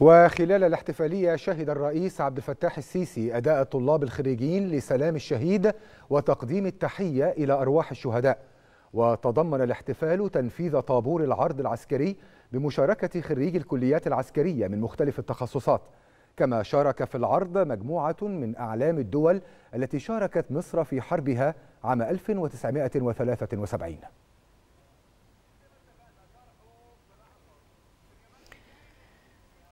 وخلال الاحتفالية شهد الرئيس عبد الفتاح السيسي أداء الطلاب الخريجين لسلام الشهيد وتقديم التحية إلى أرواح الشهداء وتضمن الاحتفال تنفيذ طابور العرض العسكري بمشاركة خريج الكليات العسكرية من مختلف التخصصات كما شارك في العرض مجموعة من أعلام الدول التي شاركت مصر في حربها عام 1973